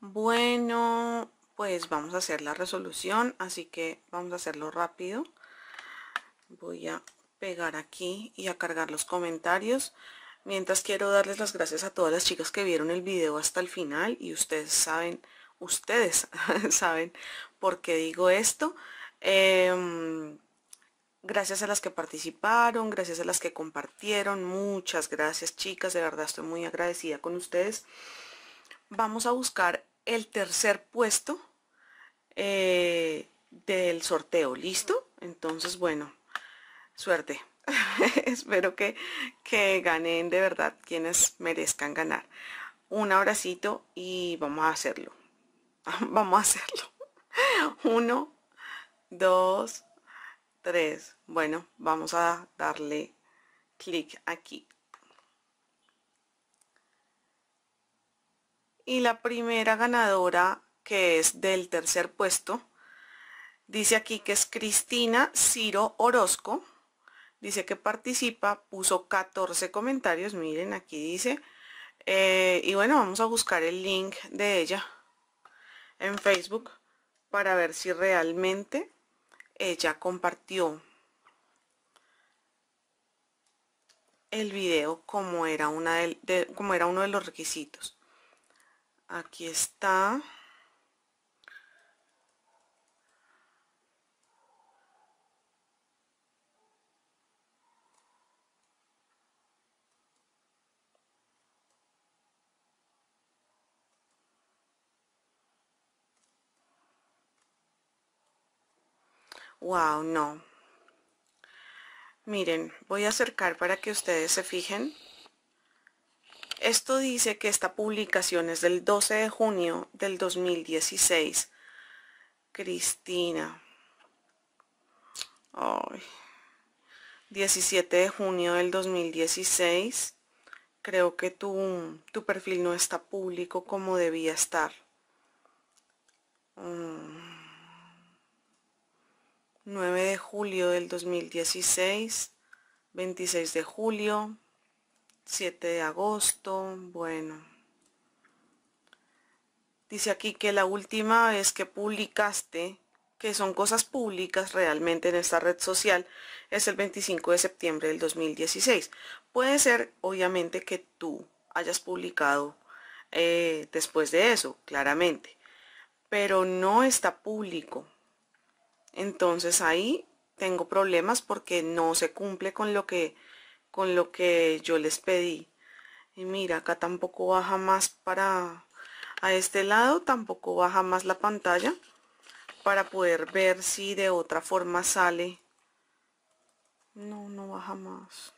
Bueno, pues vamos a hacer la resolución, así que vamos a hacerlo rápido. Voy a pegar aquí y a cargar los comentarios. Mientras quiero darles las gracias a todas las chicas que vieron el video hasta el final y ustedes saben, ustedes saben por qué digo esto. Em, gracias a las que participaron, gracias a las que compartieron, muchas gracias chicas, de verdad estoy muy agradecida con ustedes. Vamos a buscar el tercer puesto eh, del sorteo, ¿listo? Entonces, bueno, suerte. Espero que, que ganen de verdad quienes merezcan ganar. Un abracito y vamos a hacerlo. vamos a hacerlo. Uno, dos, tres. Bueno, vamos a darle clic aquí. Y la primera ganadora, que es del tercer puesto, dice aquí que es Cristina Ciro Orozco. Dice que participa, puso 14 comentarios, miren, aquí dice. Eh, y bueno, vamos a buscar el link de ella en Facebook para ver si realmente ella compartió el video como era, una como era uno de los requisitos aquí está Wow, no. Miren, voy a acercar para que ustedes se fijen. Esto dice que esta publicación es del 12 de junio del 2016. Cristina. 17 de junio del 2016. Creo que tu, perfil no está público como debía estar. 9 mm. de julio del 2016. 26 de julio, 7 de agosto, bueno. Dice aquí que la última vez que publicaste, que son cosas públicas realmente en esta red social, es el 25 de septiembre del 2016. Puede ser, obviamente, que tú hayas publicado eh, después de eso, claramente. Pero no está público. Entonces ahí tengo problemas porque no se cumple con lo que con lo que yo les pedí. Y mira, acá tampoco baja más para... A este lado tampoco baja más la pantalla para poder ver si de otra forma sale. No, no baja más.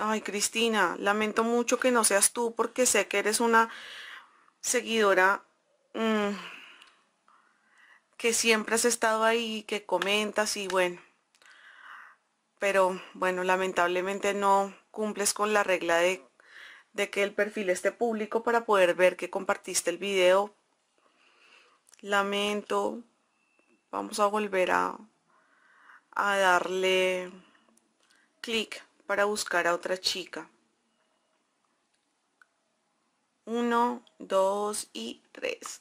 Ay, Cristina, lamento mucho que no seas tú porque sé que eres una seguidora mm, que siempre has estado ahí, que comentas y bueno, pero bueno, lamentablemente no cumples con la regla de, que el perfil esté público para poder ver que compartiste el video. Lamento, vamos a volver a, a darle clic para buscar a otra chica. Uno, dos y tres.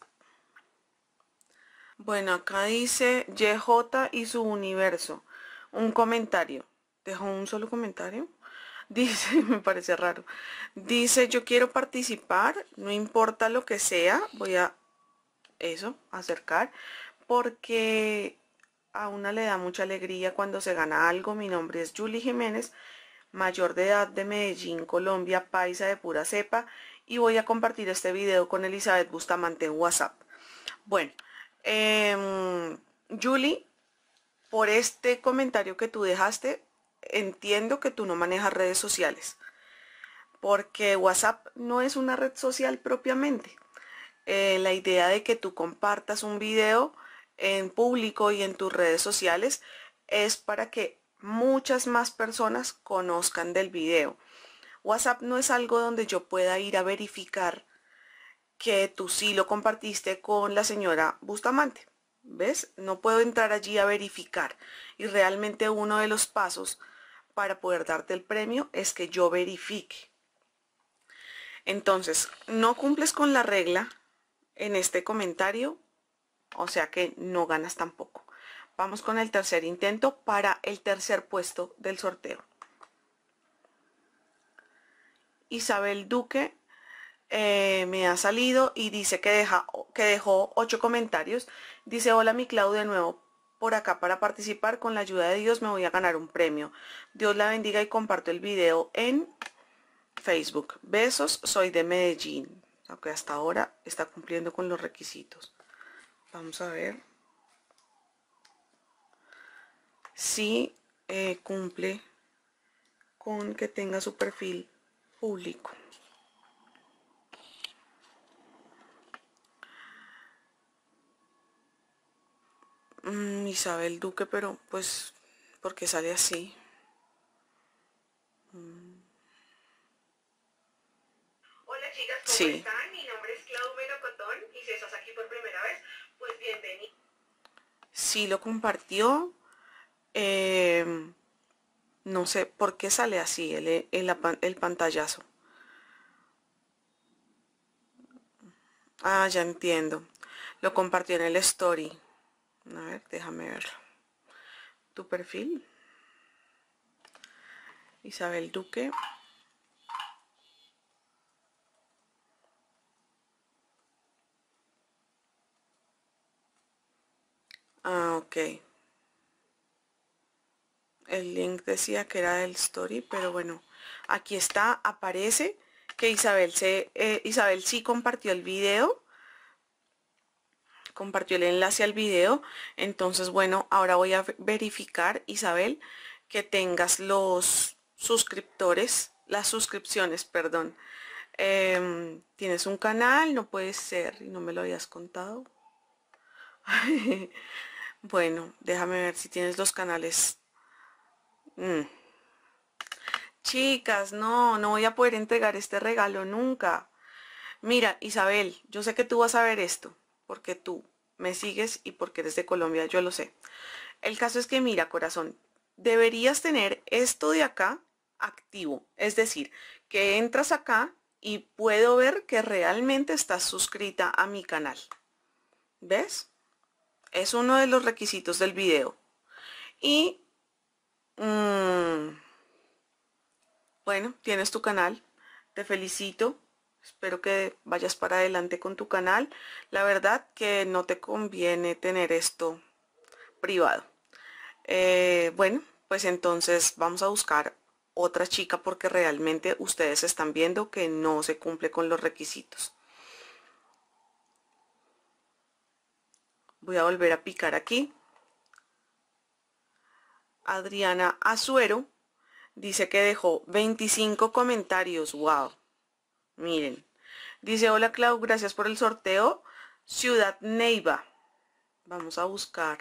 Bueno, acá dice YJ y su universo un comentario. dejo un solo comentario. Dice, me parece raro. Dice, yo quiero participar, no importa lo que sea, voy a eso, acercar, porque a una le da mucha alegría cuando se gana algo. Mi nombre es Julie Jiménez, mayor de edad de Medellín, Colombia, paisa de pura cepa, y voy a compartir este video con Elizabeth Bustamante en WhatsApp. Bueno, em, Julie por este comentario que tú dejaste, entiendo que tú no manejas redes sociales, porque WhatsApp no es una red social propiamente. Eh, la idea de que tú compartas un video en público y en tus redes sociales es para que muchas más personas conozcan del video. WhatsApp no es algo donde yo pueda ir a verificar que tú sí lo compartiste con la señora Bustamante. ¿Ves? No puedo entrar allí a verificar. Y realmente uno de los pasos para poder darte el premio es que yo verifique. Entonces, no cumples con la regla en este comentario, o sea que no ganas tampoco. Vamos con el tercer intento para el tercer puesto del sorteo. Isabel Duque eh, me ha salido y dice que, deja, que dejó ocho comentarios. Dice, hola mi Claudia, de nuevo por acá para participar. Con la ayuda de Dios me voy a ganar un premio. Dios la bendiga y comparto el video en Facebook. Besos, soy de Medellín. Aunque hasta ahora está cumpliendo con los requisitos. Vamos a ver. Si eh, cumple con que tenga su perfil público. Mm, Isabel Duque, pero pues, ¿por qué sale así? Mm. Hola chicas, ¿cómo están? Mi nombre es Clau Melocotón y si estás aquí por primera vez, pues bienvenido. Sí, lo compartió. Eh, no sé por qué sale así el, el, el pantallazo. Ah, ya entiendo. Lo compartió en el story a ver, déjame verlo tu perfil Isabel Duque ah ok el link decía que era del story pero bueno aquí está aparece que Isabel se eh, Isabel sí compartió el video compartió el enlace al video. Entonces, bueno, ahora voy a verificar, Isabel, que tengas los suscriptores, las suscripciones, perdón. Em, tienes un canal, no puede ser, y no me lo habías contado. bueno, déjame ver si tienes los canales. Mm. Chicas, no, no voy a poder entregar este regalo nunca. Mira, Isabel, yo sé que tú vas a ver esto porque tú me sigues y porque eres de Colombia, yo lo sé. El caso es que mira, corazón, deberías tener esto de acá activo, es decir, que entras acá y puedo ver que realmente estás suscrita a mi canal. ¿Ves? Es uno de los requisitos del video. Y, mm, bueno, tienes tu canal, te felicito, Espero que vayas para adelante con tu canal. La verdad que no te conviene tener esto privado. Eh, bueno, pues entonces vamos a buscar otra chica porque realmente ustedes están viendo que no se cumple con los requisitos. Voy a volver a picar aquí. Adriana Azuero dice que dejó 25 comentarios. ¡Wow! Miren. Dice, hola Clau, gracias por el sorteo. Ciudad Neiva. Vamos a buscar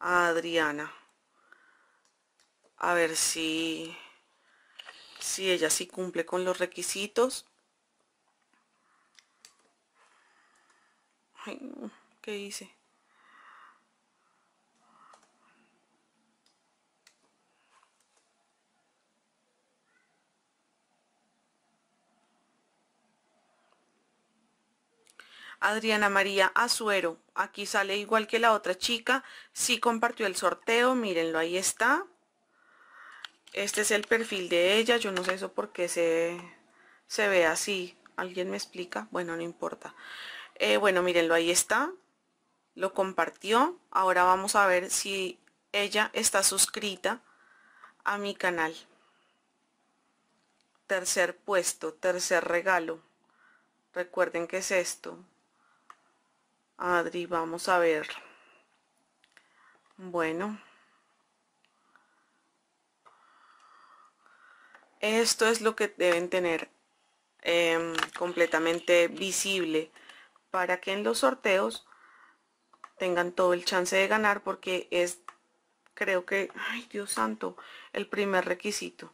a Adriana. A ver si, si ella sí cumple con los requisitos. Ay, ¿qué hice? Adriana María Azuero. Aquí sale igual que la otra chica. Sí compartió el sorteo, mírenlo, ahí está. Este es el perfil de ella, yo no sé eso por qué se, se ve así. ¿Alguien me explica? Bueno, no importa. Eh, bueno, mírenlo, ahí está. Lo compartió. Ahora vamos a ver si ella está suscrita a mi canal. Tercer puesto, tercer regalo. Recuerden que es esto. Adri, vamos a ver. Bueno. Esto es lo que deben tener em, completamente visible para que en los sorteos tengan todo el chance de ganar porque es, creo que, ay Dios santo, el primer requisito.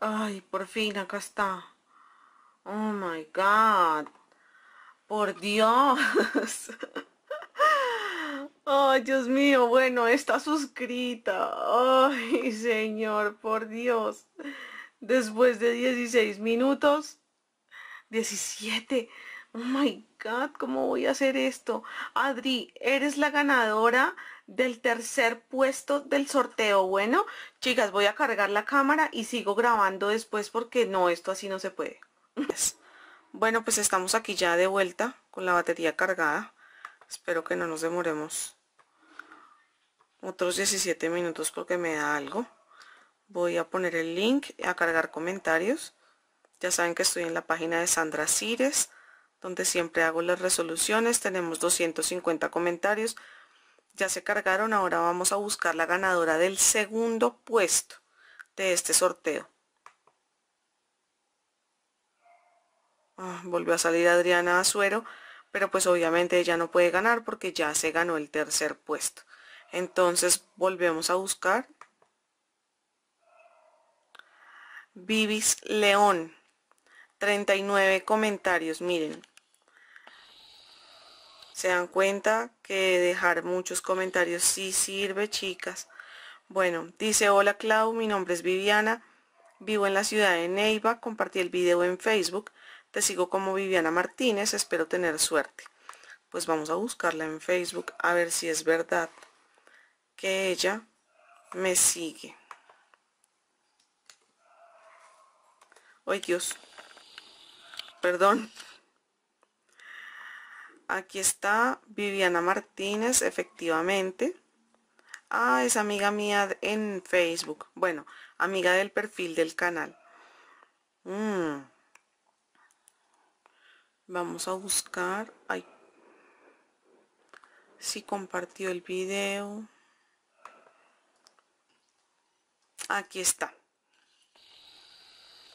Ay, por fin, acá está. Oh my God. Por Dios. oh, Dios mío, bueno, está suscrita. Ay, Señor, por Dios. Después de 16 minutos, 17. Oh my God, ¿cómo voy a hacer esto? Adri, eres la ganadora del tercer puesto del sorteo. Bueno, chicas, voy a cargar la cámara y sigo grabando después porque no, esto así no se puede. Bueno, pues estamos aquí ya de vuelta con la batería cargada. Espero que no nos demoremos otros 17 minutos porque me da algo. Voy a poner el link a cargar comentarios. Ya saben que estoy en la página de Sandra Cires, donde siempre hago las resoluciones. Tenemos 250 comentarios ya se cargaron, ahora vamos a buscar la ganadora del segundo puesto de este sorteo. Ah, volvió a salir Adriana Azuero, pero pues obviamente ella no puede ganar porque ya se ganó el tercer puesto. Entonces volvemos a buscar. Vivis León, 39 comentarios, miren. Se dan cuenta que dejar muchos comentarios sí sirve, chicas. Bueno, dice, hola Clau, mi nombre es Viviana, vivo en la ciudad de Neiva, compartí el video en Facebook, te sigo como Viviana Martínez, espero tener suerte. Pues vamos a buscarla en Facebook a ver si es verdad que ella me sigue. Ay Dios, perdón. Aquí está Viviana Martínez, efectivamente. Ah, es amiga mía en Facebook. Bueno, amiga del perfil del canal. Mm. Vamos a buscar. Ay. Si compartió el video. Aquí está.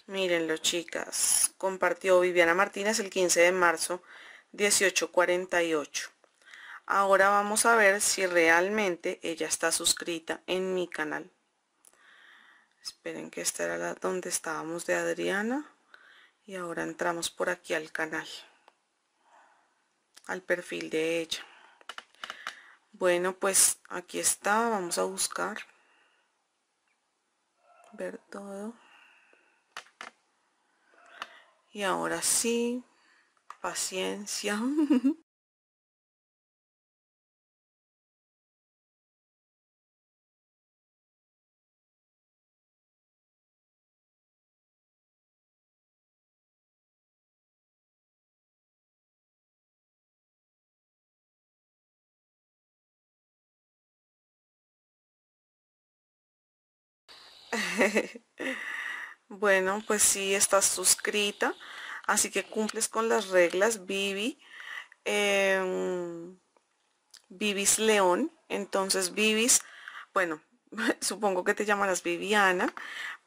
Mírenlo, chicas. Compartió Viviana Martínez el 15 de marzo 1848. Ahora vamos a ver si realmente ella está suscrita en mi canal. Esperen que esta era la donde estábamos de Adriana. Y ahora entramos por aquí al canal. Al perfil de ella. Bueno, pues aquí está. Vamos a buscar. Ver todo. Y ahora sí, paciencia. bueno, pues sí, estás suscrita Así que cumples con las reglas, Vivi. Em, Vivis León. Entonces, Vivis, bueno, supongo que te llamarás Viviana,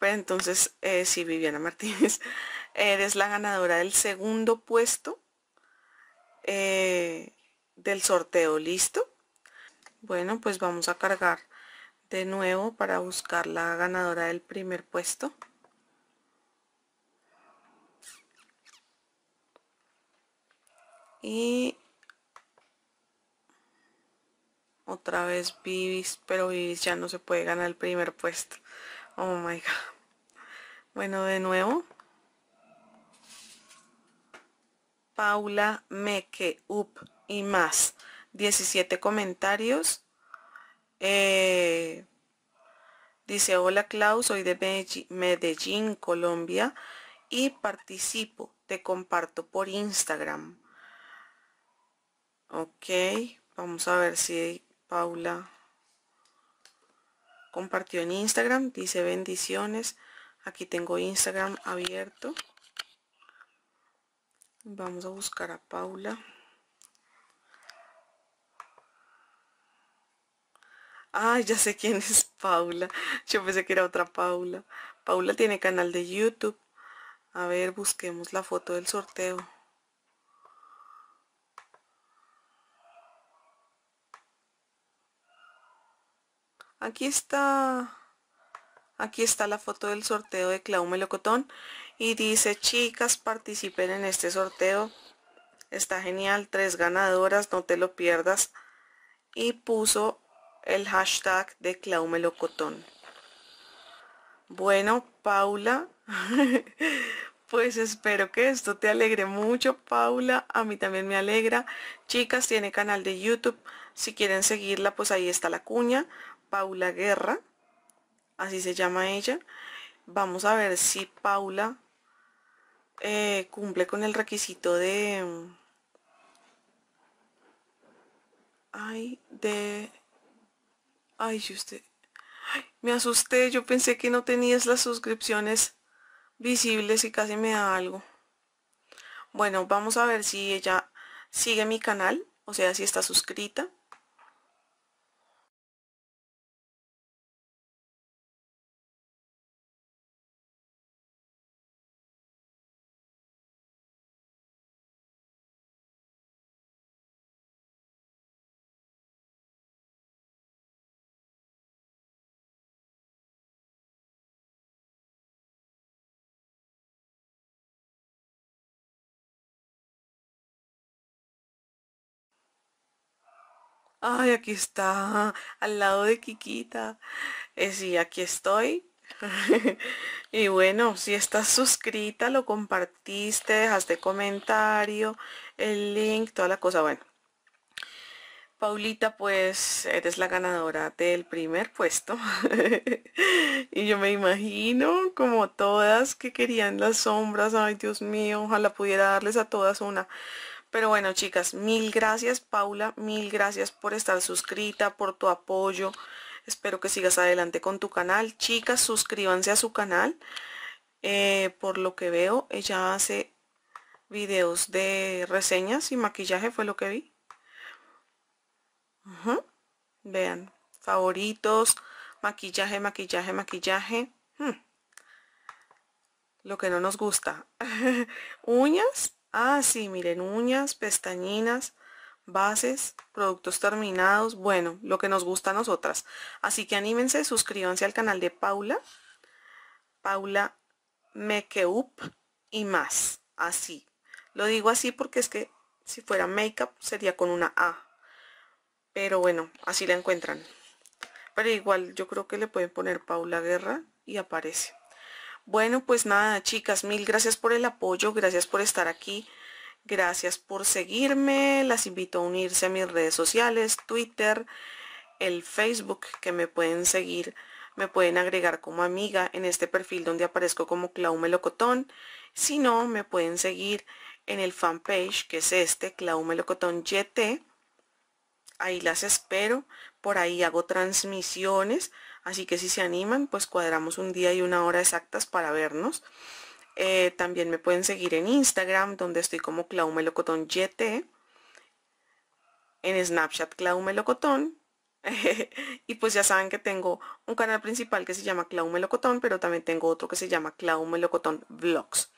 pero entonces, eh, sí, Viviana Martínez, eres la ganadora del segundo puesto eh, del sorteo, ¿listo? Bueno, pues vamos a cargar de nuevo para buscar la ganadora del primer puesto. y otra vez Vivis, pero Vivis ya no se puede ganar el primer puesto. Oh my god. Bueno, de nuevo. Paula Meque, Up y más. 17 comentarios. Eh, dice, hola Klaus, soy de Medellín, Colombia y participo. Te comparto por Instagram ok vamos a ver si Paula compartió en Instagram dice bendiciones aquí tengo Instagram abierto vamos a buscar a Paula ah ya sé quién es Paula yo pensé que era otra Paula Paula tiene canal de YouTube a ver busquemos la foto del sorteo Aquí está, aquí está la foto del sorteo de Clau Melocotón y dice, chicas, participen en este sorteo. Está genial, tres ganadoras, no te lo pierdas. Y puso el hashtag de Clau Melocotón. Bueno, Paula, pues espero que esto te alegre mucho, Paula. A mí también me alegra. Chicas, tiene canal de YouTube. Si quieren seguirla, pues ahí está la cuña. Paula Guerra, así se llama ella. Vamos a ver si Paula eh, cumple con el requisito de... Ay, de... Ay, si usted... me asusté, yo pensé que no tenías las suscripciones visibles y casi me da algo. Bueno, vamos a ver si ella sigue mi canal, o sea, si está suscrita. ay, aquí está, al lado de Kikita. Eh, sí, aquí estoy. y bueno, si estás suscrita, lo compartiste, dejaste comentario, el link, toda la cosa, bueno. Paulita, pues eres la ganadora del primer puesto. y yo me imagino, como todas que querían las sombras, ay Dios mío, ojalá pudiera darles a todas una. Pero bueno, chicas, mil gracias, Paula. Mil gracias por estar suscrita, por tu apoyo. Espero que sigas adelante con tu canal. Chicas, suscríbanse a su canal. Eh, por lo que veo, ella hace videos de reseñas y maquillaje, fue lo que vi. Vean, favoritos, maquillaje, maquillaje, maquillaje. Hmm. Lo que no nos gusta. Uñas, Ah, sí, miren, uñas, pestañinas, bases, productos terminados, bueno, lo que nos gusta a nosotras. Así que anímense, suscríbanse al canal de Paula, Paula Makeup y más, así. Lo digo así porque es que si fuera makeup sería con una A. Pero bueno, así la encuentran. Pero igual yo creo que le pueden poner Paula Guerra y aparece. Bueno, pues nada, chicas, mil gracias por el apoyo, gracias por estar aquí, gracias por seguirme. Las invito a unirse a mis redes sociales, Twitter, el Facebook, que me pueden seguir, me pueden agregar como amiga en este perfil donde aparezco como Clau Melocotón. Si no, me pueden seguir en el fanpage, que es este, Clau Melocotón YT. Ahí las espero, por ahí hago transmisiones Así que si se animan, pues cuadramos un día y una hora exactas para vernos. Eh, también me pueden seguir en Instagram, donde estoy como Claumelocotón YT. En Snapchat Claumelocotón. y pues ya saben que tengo un canal principal que se llama Claumelocotón, pero también tengo otro que se llama Claumelocotón Vlogs.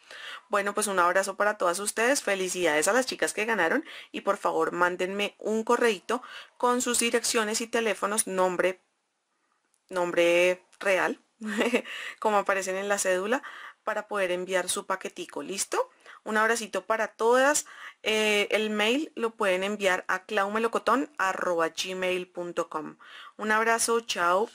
Bueno, pues un abrazo para todas ustedes, felicidades a las chicas que ganaron y por favor mándenme un correito con sus direcciones y teléfonos, nombre, nombre real, como aparecen en la cédula, para poder enviar su paquetico. ¿Listo? Un abracito para todas. Eh, el mail lo pueden enviar a gmail.com Un abrazo, chao.